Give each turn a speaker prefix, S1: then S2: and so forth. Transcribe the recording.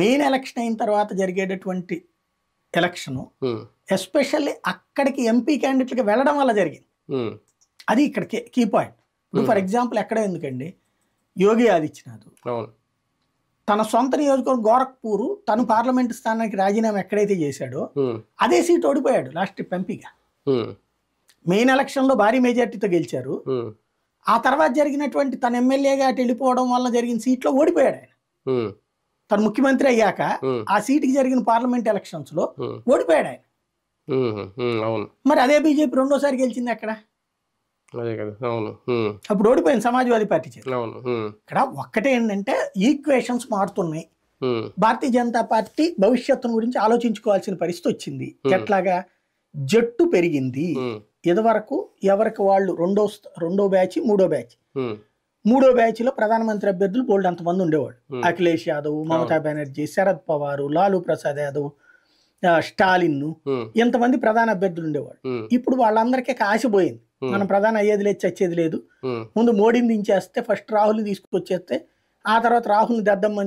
S1: Main election అయిన తర్వాత జరిగేటటువంటి ఎలక్షను ఎస్పెషల్లీ అక్కడికి ఎంపీ క్యాండిడేట్లకి వెళ్ళడం వల్ల జరిగింది అది ఇక్కడ కీ పాయింట్ ఇప్పుడు ఫర్ ఎగ్జాంపుల్ ఎక్కడ ఎందుకండి యోగి ఆదిత్యనాథ్ తన సొంత నియోజకవర్గం గోరఖ్పూర్ తను పార్లమెంట్ స్థానానికి రాజీనామా ఎక్కడైతే చేశాడో అదే సీట్ ఓడిపోయాడు లాస్ట్ ఎంపీగా మెయిన్ ఎలక్షన్లో భారీ మెజార్టీతో గెలిచారు ఆ తర్వాత జరిగినటువంటి తన ఎమ్మెల్యేగా అటు వెళ్ళిపోవడం వల్ల జరిగిన సీట్లో ఓడిపోయాడు ఆయన తను ముఖ్యమంత్రి అయ్యాక ఆ సీట్కి జరిగిన పార్లమెంట్ ఎలక్షన్స్ లో ఓడిపోయాడు ఆయన మరి అదే బీజేపీ రెండోసారి గెలిచింది అక్కడ అప్పుడు ఓడిపోయింది సమాజ్వాదీ పార్టీ ఇక్కడ ఒక్కటే ఏంటంటే ఈక్వేషన్స్ మారుతున్నాయి భారతీయ జనతా పార్టీ భవిష్యత్తు గురించి ఆలోచించుకోవాల్సిన పరిస్థితి వచ్చింది ఎట్లాగా జట్టు పెరిగింది ఇదివరకు ఎవరికి వాళ్ళు రెండో రెండో బ్యాచ్ మూడో బ్యాచ్ మూడో బ్యాచ్లో ప్రధానమంత్రి అభ్యర్థులు బోల్డ్ అంతమంది ఉండేవాడు hmm. అఖిలేష్ యాదవ్ మమతా hmm. బెనర్జీ శరద్ పవార్ లాలూ ప్రసాద్ యాదవ్ స్టాలిన్ ఇంతమంది hmm. ప్రధాన అభ్యర్థులు ఉండేవాడు ఇప్పుడు వాళ్ళందరికీ కాసిపోయింది మనం ప్రధాన అయ్యేది లేదు చచ్చేది లేదు ముందు మోడీని దించేస్తే ఫస్ట్ రాహుల్ని తీసుకొచ్చేస్తే ఆ తర్వాత రాహుల్ని దద్దమ్మని